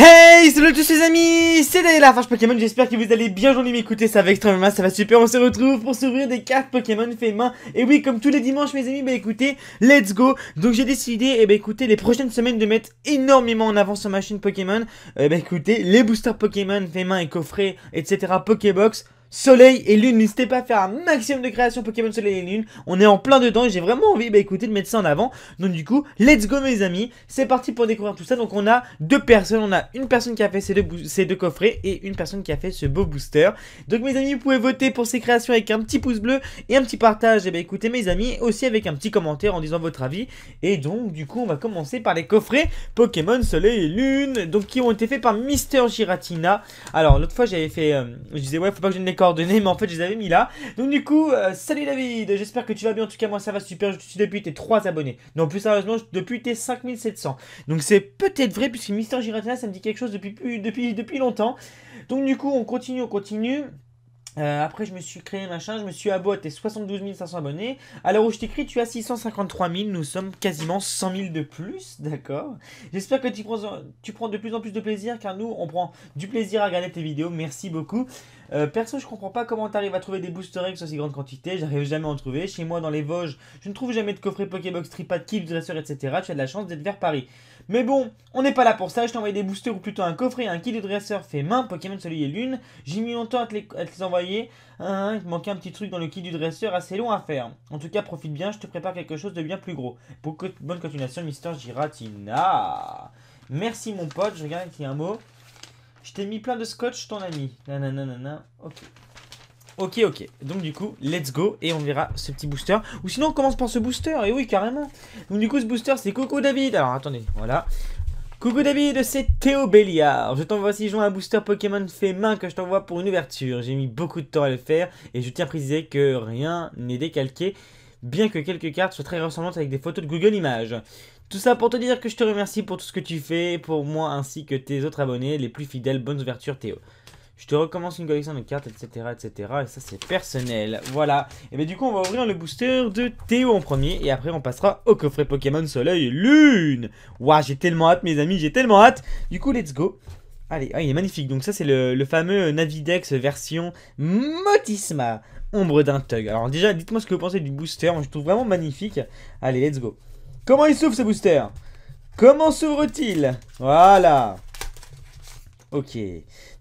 Hey, salut à tous les amis, c'est Daniel la Farge Pokémon, j'espère que vous allez bien, aujourd'hui m'écouter, ça va extrêmement bien, ça va super, on se retrouve pour s'ouvrir des cartes Pokémon fait main, et oui, comme tous les dimanches mes amis, bah écoutez, let's go, donc j'ai décidé, et eh bah écoutez, les prochaines semaines de mettre énormément en avant sur machine Pokémon, euh, bah écoutez, les boosters Pokémon fait et coffrets, etc, Pokébox, Soleil et Lune. N'hésitez pas à faire un maximum de créations Pokémon Soleil et Lune. On est en plein dedans et j'ai vraiment envie, bah écoutez, de mettre ça en avant. Donc du coup, let's go mes amis. C'est parti pour découvrir tout ça. Donc on a deux personnes. On a une personne qui a fait ces deux, deux coffrets et une personne qui a fait ce beau booster. Donc mes amis, vous pouvez voter pour ces créations avec un petit pouce bleu et un petit partage. Et bah écoutez mes amis, aussi avec un petit commentaire en disant votre avis. Et donc du coup, on va commencer par les coffrets Pokémon Soleil et Lune. Donc qui ont été faits par Mister Giratina. Alors l'autre fois j'avais fait... Euh, je disais ouais, faut pas que je ne coordonnées, mais en fait, je les avais mis là. Donc, du coup, euh, salut David, j'espère que tu vas bien. En tout cas, moi, ça va super. Je suis depuis tes 3 abonnés. Non, plus sérieusement, depuis tes 5700. Donc, c'est peut-être vrai, puisque Mister Giratina, ça me dit quelque chose depuis, depuis, depuis longtemps. Donc, du coup, on continue, on continue. Euh, après, je me suis créé machin, je me suis abonné, t'es 72 500 abonnés. À l'heure où je t'écris, tu as 653 000, nous sommes quasiment 100 000 de plus, d'accord J'espère que tu prends, tu prends de plus en plus de plaisir, car nous, on prend du plaisir à regarder tes vidéos, merci beaucoup. Euh, perso, je comprends pas comment t'arrives à trouver des booster eggs aussi grande quantité. J'arrive jamais à en trouver. Chez moi, dans les Vosges, je ne trouve jamais de coffret Pokébox, tripad, kit, dresseur, etc. Tu as de la chance d'être vers Paris. Mais bon, on n'est pas là pour ça. Je t'envoie des boosters ou plutôt un coffret, un kit de dresseur fait main, Pokémon Soleil et Lune. J'ai mis longtemps à te les, envoyer. Hein, hein, il manquait un petit truc dans le kit du dresseur assez long à faire. En tout cas, profite bien, je te prépare quelque chose de bien plus gros. bonne continuation, Mister Giratina. Merci mon pote, je regarde qui y a un mot. Je t'ai mis plein de scotch, ton ami. Nanana, ok. Ok, ok. Donc du coup, let's go et on verra ce petit booster. Ou sinon, on commence par ce booster. Et oui, carrément. Donc du coup, ce booster, c'est Coco David. Alors attendez, voilà. Coucou David, c'est Théo Béliard. Je t'envoie si joint un booster Pokémon fait main que je t'envoie pour une ouverture. J'ai mis beaucoup de temps à le faire et je tiens à préciser que rien n'est décalqué, bien que quelques cartes soient très ressemblantes avec des photos de Google Images. Tout ça pour te dire que je te remercie pour tout ce que tu fais, pour moi ainsi que tes autres abonnés, les plus fidèles, bonnes ouvertures Théo. Je te recommence une collection de cartes, etc, etc, et ça c'est personnel, voilà. Et bien du coup on va ouvrir le booster de Théo en premier, et après on passera au coffret Pokémon Soleil et Lune Waouh, j'ai tellement hâte mes amis, j'ai tellement hâte Du coup, let's go Allez, ah, il est magnifique, donc ça c'est le, le fameux Navidex version Motisma Ombre d'un Tug. Alors déjà, dites-moi ce que vous pensez du booster, moi je trouve vraiment magnifique. Allez, let's go Comment il s'ouvre ce booster Comment s'ouvre-t-il Voilà. Ok.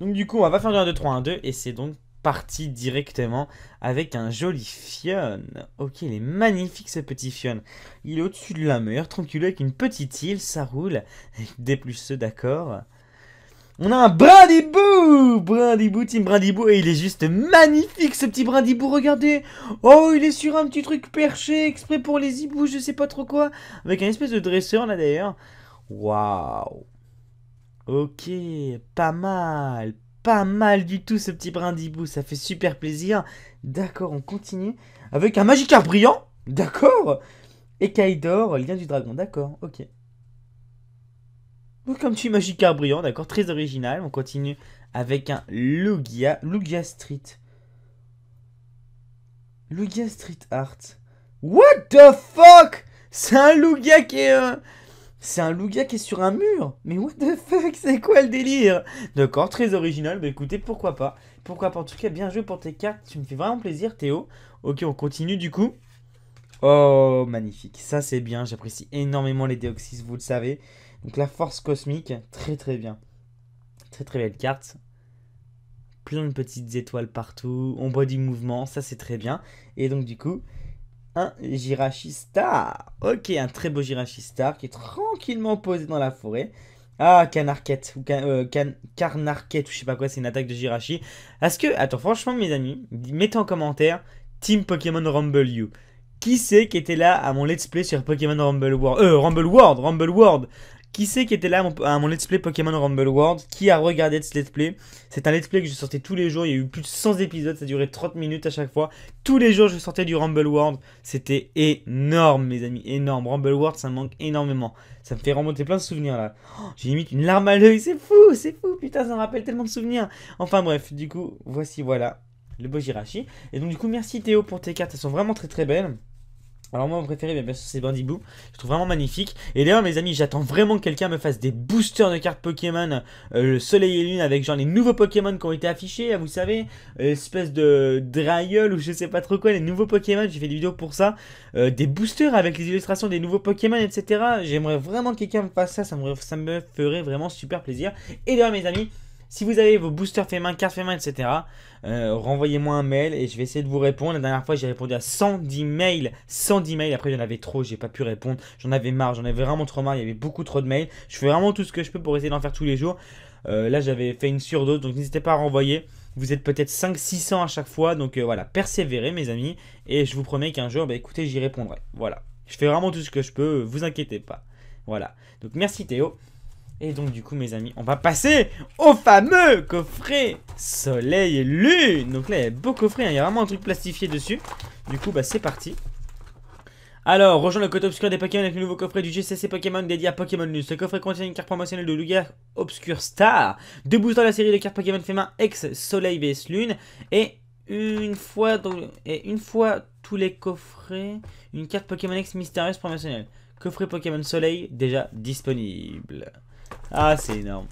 Donc du coup, on va faire du 1, 2, 3, 1, 2. Et c'est donc parti directement avec un joli fion. Ok, il est magnifique ce petit fion. Il est au-dessus de la mer, tranquille, avec une petite île, ça roule. des plus ceux, d'accord. On a un brindibou Brindibou, team brindibou, et il est juste magnifique ce petit brindibou, regardez Oh, il est sur un petit truc perché, exprès pour les hiboux, je sais pas trop quoi, avec un espèce de dresseur là d'ailleurs. Waouh Ok, pas mal, pas mal du tout ce petit brindibou, ça fait super plaisir. D'accord, on continue avec un Magikarp brillant, d'accord Et Kaidor, lien du dragon, d'accord, ok comme tu es Magikarp brillant, d'accord, très original. On continue avec un Lugia, Lugia Street. Lugia Street Art. What the fuck C'est un Lugia qui est... Euh, c'est un Lugia qui est sur un mur Mais what the fuck, c'est quoi le délire D'accord, très original, bah écoutez, pourquoi pas Pourquoi pas, en tout cas, bien joué pour tes cartes, tu me fais vraiment plaisir, Théo. Ok, on continue du coup. Oh, magnifique, ça c'est bien, j'apprécie énormément les Deoxys, vous le savez. Donc la force cosmique, très très bien. Très très belle carte. Plein de petites étoiles partout. On voit du mouvement, ça c'est très bien. Et donc du coup, un Jirachi Star. Ok, un très beau Jirachi Star qui est tranquillement posé dans la forêt. Ah, Canarquette, ou can, euh, je sais pas quoi, c'est une attaque de Jirachi. Est-ce que, attends, franchement, mes amis, mettez en commentaire Team Pokémon Rumble You. Qui c'est qui était là à mon let's play sur Pokémon Rumble World Euh, Rumble World, Rumble World qui c'est qui était là à mon, let's play Pokémon Rumble World Qui a regardé ce let's play C'est un let's play que je sortais tous les jours. Il y a eu plus de 100 épisodes. Ça durait 30 minutes à chaque fois. Tous les jours, je sortais du Rumble World. C'était énorme, mes amis. Énorme. Rumble World, ça me manque énormément. Ça me fait remonter plein de souvenirs là. Oh, j'ai limite une larme à l'œil. C'est fou, c'est fou. Putain, ça me rappelle tellement de souvenirs. Enfin bref, du coup, voici, voilà le beau Jirachi Et donc, du coup, merci Théo pour tes cartes. Elles sont vraiment très très belles. Alors moi mon préféré ben, c'est Bandibou je trouve vraiment magnifique Et d'ailleurs mes amis j'attends vraiment que quelqu'un me fasse des boosters de cartes Pokémon euh, Le soleil et lune avec genre les nouveaux Pokémon qui ont été affichés hein, vous savez euh, Espèce de dryol ou je sais pas trop quoi les nouveaux Pokémon j'ai fait des vidéos pour ça euh, Des boosters avec les illustrations des nouveaux Pokémon etc J'aimerais vraiment que quelqu'un me fasse ça ça ça me ferait vraiment super plaisir Et d'ailleurs mes amis si vous avez vos boosters fait main, cartes fait main, etc., euh, renvoyez-moi un mail et je vais essayer de vous répondre. La dernière fois, j'ai répondu à 110 mails. 110 mails. Après, j'en avais trop, j'ai pas pu répondre. J'en avais marre, j'en avais vraiment trop marre. Il y avait beaucoup trop de mails. Je fais vraiment tout ce que je peux pour essayer d'en faire tous les jours. Euh, là, j'avais fait une surdose, donc n'hésitez pas à renvoyer. Vous êtes peut-être 5-600 à chaque fois. Donc euh, voilà, persévérez, mes amis. Et je vous promets qu'un jour, bah, écoutez, j'y répondrai. Voilà. Je fais vraiment tout ce que je peux, vous inquiétez pas. Voilà. Donc merci Théo. Et donc du coup mes amis, on va passer au fameux coffret soleil lune Donc là il y a beau coffret, hein. il y a vraiment un truc plastifié dessus Du coup bah c'est parti alors, rejoins le côté obscur des Pokémon avec le nouveau coffret du GCC Pokémon dédié à Pokémon Lune Ce coffret contient une carte promotionnelle de Lugar Obscure Star, deux boosters dans la série de cartes Pokémon Femin ex Soleil vs Lune, et une fois, et une fois tous les coffrets, une carte Pokémon ex mystérieuse promotionnelle. Coffret Pokémon Soleil déjà disponible. Ah, c'est énorme.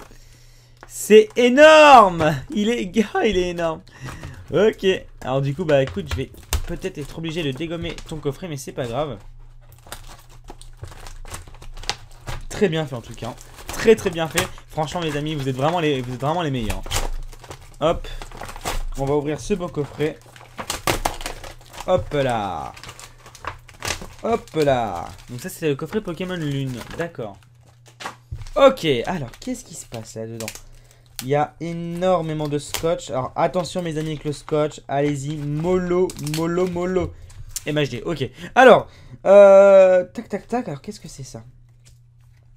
C'est énorme Il est... Gars, il est énorme. Ok. Alors du coup, bah écoute, je vais peut-être être obligé de dégommer ton coffret, mais c'est pas grave. Très bien fait en tout cas. Hein. Très très bien fait. Franchement les amis, vous êtes vraiment les, vous êtes vraiment les meilleurs. Hop. On va ouvrir ce beau coffret. Hop là. Hop là. Donc ça c'est le coffret Pokémon Lune. D'accord. Ok, alors qu'est-ce qui se passe là-dedans Il y a énormément de scotch. Alors attention mes amis avec le scotch, allez-y, mollo, mollo, mollo. MHD, eh ben, ok. Alors, euh, tac, tac, tac, alors qu'est-ce que c'est ça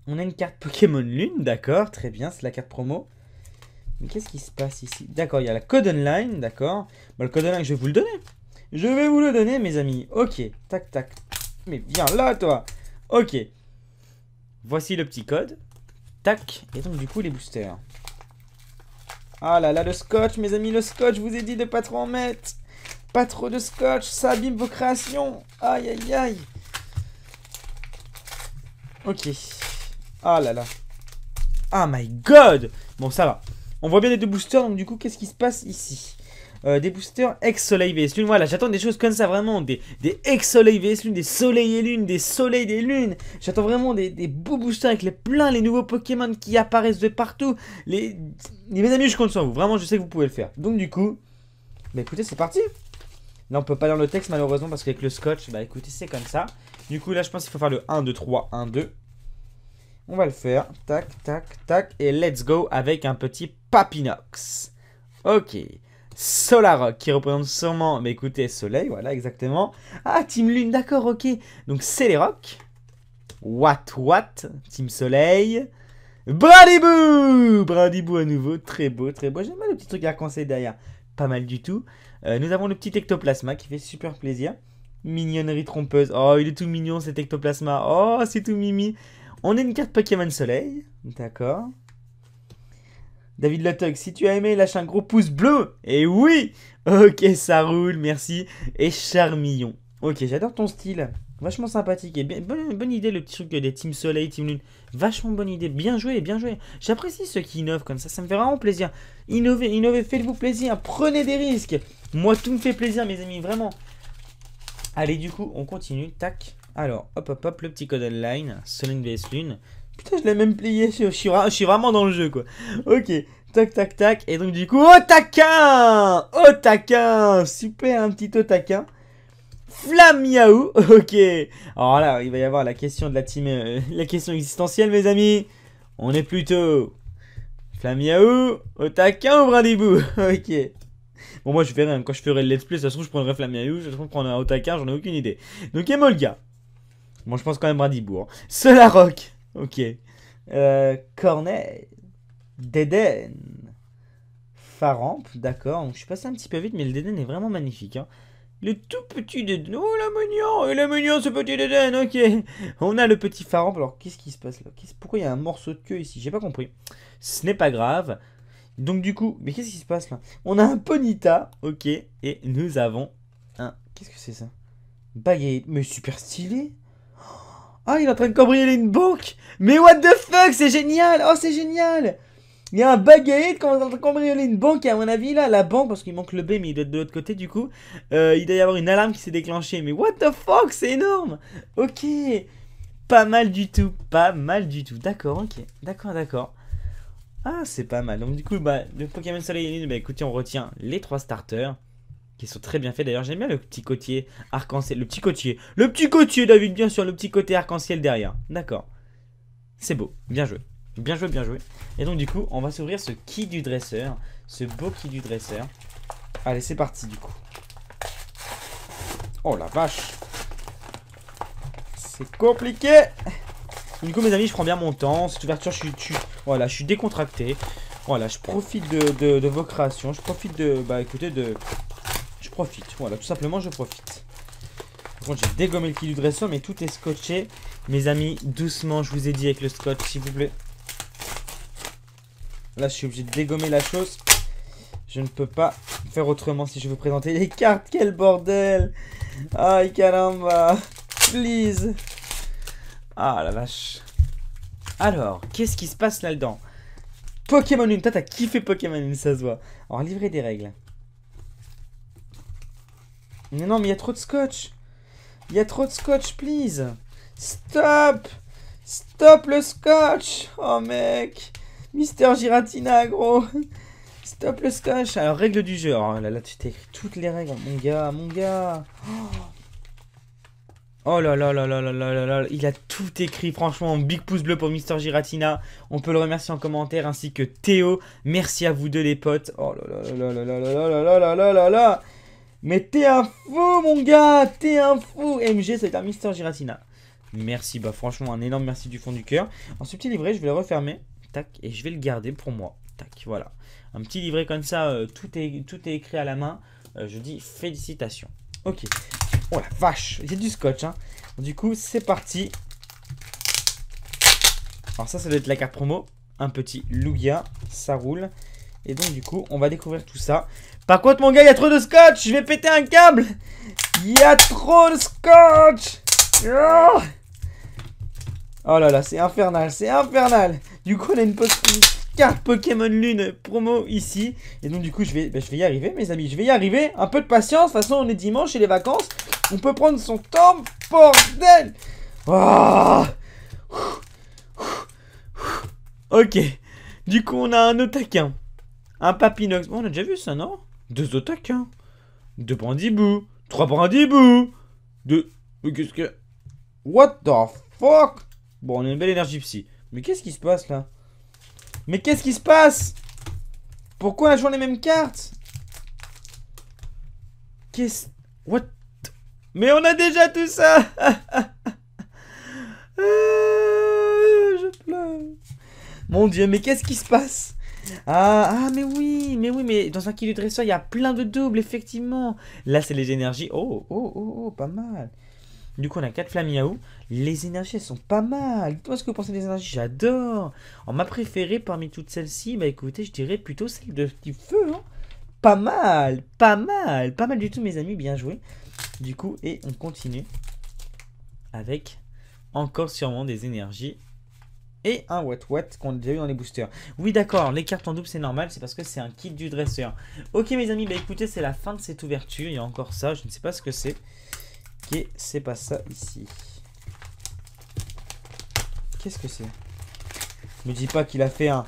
On a une carte Pokémon Lune, d'accord, très bien, c'est la carte promo. Mais qu'est-ce qui se passe ici D'accord, il y a la code online, d'accord. Bah, le code online, je vais vous le donner. Je vais vous le donner, mes amis. Ok, tac, tac. Mais viens là, toi. Ok. Voici le petit code. Tac. Et donc, du coup, les boosters. Ah là là, le scotch, mes amis, le scotch. Je vous ai dit de pas trop en mettre. Pas trop de scotch. Ça abîme vos créations. Aïe, aïe, aïe. Ok. Ah là là. Ah my god Bon, ça va. On voit bien les deux boosters, donc du coup, qu'est-ce qui se passe ici euh, des boosters ex-soleil vs lune. Voilà, j'attends des choses comme ça vraiment, des, ex-soleil vs lune, des Soleil et lune, des soleils des lunes. J'attends vraiment des, des, beaux boosters avec les pleins, les nouveaux Pokémon qui apparaissent de partout. Les, mes amis, je compte sur vous. Vraiment, je sais que vous pouvez le faire. Donc du coup, bah écoutez, c'est parti. Là, on peut pas lire le texte malheureusement parce qu'avec le scotch, bah écoutez, c'est comme ça. Du coup, là, je pense qu'il faut faire le 1, 2, 3, 1, 2. On va le faire. Tac, tac, tac. Et let's go avec un petit Papinox. Ok. Solar, qui représente sûrement, mais écoutez, Soleil, voilà exactement. Ah, Team Lune, d'accord, ok. Donc c'est les rocs. What, what, Team Soleil. Bradibou Bradibou à nouveau, très beau, très beau. J'aime bien le petit truc à conseil derrière. Pas mal du tout. Euh, nous avons le petit ectoplasma qui fait super plaisir. Mignonnerie trompeuse. Oh, il est tout mignon cet ectoplasma. Oh, c'est tout mimi. On a une carte Pokémon Soleil. D'accord. David Latug, si tu as aimé, lâche un gros pouce bleu. Et oui Ok, ça roule, merci. Et Charmillon. Ok, j'adore ton style. Vachement sympathique. Et bonne, bonne, idée, le petit truc des Team Soleil, Team Lune. Vachement bonne idée. Bien joué, bien joué. J'apprécie ceux qui innovent comme ça. Ça me fait vraiment plaisir. Innovez, innovez, faites-vous plaisir. Prenez des risques. Moi, tout me fait plaisir, mes amis, vraiment. Allez, du coup, on continue. Tac. Alors, hop, hop, hop, le petit code online. Soleil vs Lune. Putain, je l'ai même plié. Je, suis, je vraiment dans le jeu, quoi. Ok. Tac, tac, tac. Et donc, du coup, au taquin Super, un petit au taquin. Ok. Alors là, il va y avoir la question de la team... Euh, la question existentielle, mes amis. On est plutôt... Flamiaou Au taquin ou Brindibou Ok. Bon, moi, je verrai. rien quand je ferai le let's play, ça se trouve, je prendrai Flamiaou. Ça se trouve, je prendrai au taquin. J'en ai aucune idée. Donc, Emolga. Bon, je pense quand même Brindibou. Hein. Solarock Ok. Euh, Cornet, Faramp, d'accord. Je suis passé un petit peu vite, mais le Deden est vraiment magnifique. Hein. Le tout petit Deden. Oh, la mignon Il est mignon, ce petit Deden. ok. On a le petit Faramp. Alors, qu'est-ce qui se passe là Pourquoi il y a un morceau de queue ici J'ai pas compris. Ce n'est pas grave. Donc, du coup, mais qu'est-ce qui se passe là On a un Ponita, ok. Et nous avons un. Qu'est-ce que c'est ça Baguette. Mais super stylé Oh, il est en train de cambrioler une banque Mais what the fuck, c'est génial Oh, c'est génial Il y a un est en train de cambrioler une banque, à mon avis, là, la banque, parce qu'il manque le B, mais il doit être de l'autre côté, du coup, euh, il doit y avoir une alarme qui s'est déclenchée. Mais what the fuck, c'est énorme Ok Pas mal du tout, pas mal du tout. D'accord, ok. D'accord, d'accord. Ah, c'est pas mal. Donc, du coup, bah, le Pokémon Soleil et Lune, bah, écoutez, on retient les trois starters qui sont très bien faits. D'ailleurs, j'aime bien le petit côtier arc-en-ciel. Le petit côtier. Le petit côtier, David, bien sûr, le petit côté arc-en-ciel derrière. D'accord. C'est beau. Bien joué. Bien joué, bien joué. Et donc, du coup, on va s'ouvrir ce qui du dresseur. Ce beau qui du dresseur. Allez, c'est parti, du coup. Oh la vache. C'est compliqué. Du coup, mes amis, je prends bien mon temps. Cette ouverture, je suis, voilà, je suis décontracté. Voilà, je profite de, de, vos créations. Je profite de, bah, écoutez, de, profite. Voilà, tout simplement, je profite. Par contre, j'ai dégommé le kit du dresseur, mais tout est scotché. Mes amis, doucement, je vous ai dit avec le scotch, s'il vous plaît. Là, je suis obligé de dégommer la chose. Je ne peux pas faire autrement si je vous présenter les cartes. Quel bordel Aïe, caramba Please Ah, la vache Alors, qu'est-ce qui se passe là-dedans Pokémon Une, t'as kiffé Pokémon Une, ça se voit. Alors, livrer des règles. Non, non, mais il y a trop de scotch. Il y a trop de scotch, please. Stop Stop le scotch Oh mec Mister Giratina, gros Stop le scotch Alors, règle du jeu. Oh là là, tu t'es écrit toutes les règles. Mon gars, mon gars Oh là là là là là là là là Il a tout écrit, franchement. Big pouce bleu pour Mister Giratina. On peut le remercier en commentaire, ainsi que Théo. Merci à vous deux, les potes. Oh là là là là là là là là là là là là mais t'es un fou, mon gars T'es un fou MG, c'est un Mister Giratina. Merci, bah franchement, un énorme merci du fond du cœur. En ce petit livret, je vais le refermer. Tac, et je vais le garder pour moi. Tac, voilà. Un petit livret comme ça, euh, tout, est, tout est écrit à la main. Euh, je dis félicitations. Ok. Oh la vache, a du scotch. Hein. Du coup, c'est parti. Alors ça, ça doit être la carte promo. Un petit Lugia, ça roule. Et donc du coup, on va découvrir tout ça. Par contre, mon gars, il y a trop de scotch Je vais péter un câble Il y a trop de scotch oh, oh là là, c'est infernal, c'est infernal Du coup, on a une, carte Pokémon Lune promo ici. Et donc du coup, je vais, bah, je vais y arriver, mes amis. Je vais y arriver. Un peu de patience. De toute façon, on est dimanche et les vacances. On peut prendre son temps. Bordel oh. Ok. Du coup, on a un taquin. Un papinox. Bon, on a déjà vu ça, non Deux Otakins. Hein. Deux 3 Trois brandibous. Deux... Mais qu'est-ce que... What the fuck Bon, on a une belle énergie psy. Mais qu'est-ce qui se passe, là Mais qu'est-ce qui se passe Pourquoi on a les mêmes cartes Qu'est-ce... What Mais on a déjà tout ça ah, Je pleure. Mon dieu, mais qu'est-ce qui se passe ah, ah, mais oui, mais oui, mais dans un kill de dresseur, il y a plein de doubles, effectivement. Là, c'est les énergies. Oh, oh, oh, oh, pas mal. Du coup, on a 4 Yahoo. Les énergies, elles sont pas mal. dites ce que vous pensez des énergies, j'adore. En ma préférée parmi toutes celles-ci, bah écoutez, je dirais plutôt celle de petit feu. Hein. Pas mal, pas mal, pas mal du tout, mes amis, bien joué. Du coup, et on continue avec encore sûrement des énergies et un Wet Wet qu'on a déjà eu dans les boosters. Oui d'accord, les cartes en double c'est normal, c'est parce que c'est un kit du dresseur. Ok mes amis, bah écoutez c'est la fin de cette ouverture, il y a encore ça, je ne sais pas ce que c'est. Ok, c'est pas ça ici. Qu'est-ce que c'est Me dis pas qu'il a fait un...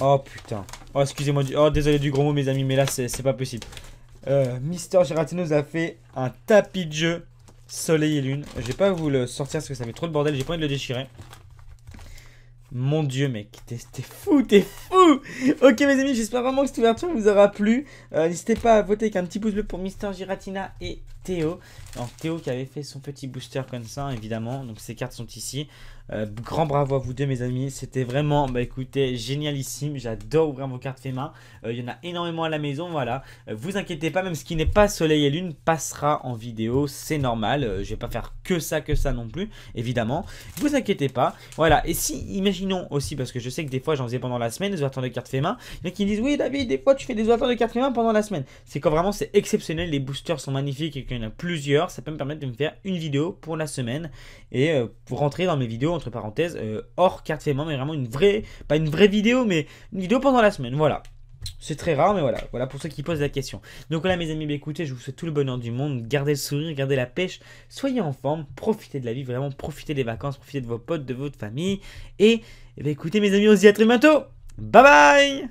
Oh putain. Oh excusez-moi, oh désolé du gros mot mes amis, mais là c'est pas possible. Euh, Mister nous a fait un tapis de jeu Soleil et Lune. Je vais pas vous le sortir parce que ça met trop de bordel, j'ai pas envie de le déchirer. Mon dieu, mec, t'es fou, t'es fou Ok, mes amis, j'espère vraiment que cette ouverture vous aura plu. Euh, n'hésitez pas à voter avec un petit pouce bleu pour Mister Giratina et Théo. Alors, Théo qui avait fait son petit booster comme ça, évidemment. Donc, ces cartes sont ici. Euh, grand bravo à vous deux, mes amis. C'était vraiment, bah écoutez, génialissime. J'adore ouvrir vos cartes FEMA. Euh, il y en a énormément à la maison, voilà. Euh, vous inquiétez pas, même ce qui n'est pas Soleil et Lune passera en vidéo. C'est normal. je vais pas faire que ça, que ça non plus, évidemment. Vous inquiétez pas. Voilà. Et si, imaginons aussi, parce que je sais que des fois j'en faisais pendant la semaine, des ouvertures de cartes FEMA. Il y en a qui disent, oui, David, des fois tu fais des ouvertures de cartes FEMA pendant la semaine. C'est quand vraiment c'est exceptionnel. Les boosters sont magnifiques et qu'il y en a plusieurs. Ça peut me permettre de me faire une vidéo pour la semaine et pour rentrer dans mes vidéos entre parenthèses euh, hors carte paiement, mais vraiment une vraie, pas une vraie vidéo, mais une vidéo pendant la semaine. Voilà. C'est très rare, mais voilà, voilà pour ceux qui posent la question. Donc voilà mes amis, bah, écoutez, je vous souhaite tout le bonheur du monde, gardez le sourire, gardez la pêche, soyez en forme, profitez de la vie, vraiment profitez des vacances, profitez de vos potes, de votre famille, et, eh bah, écoutez mes amis, on se dit à très bientôt, bye bye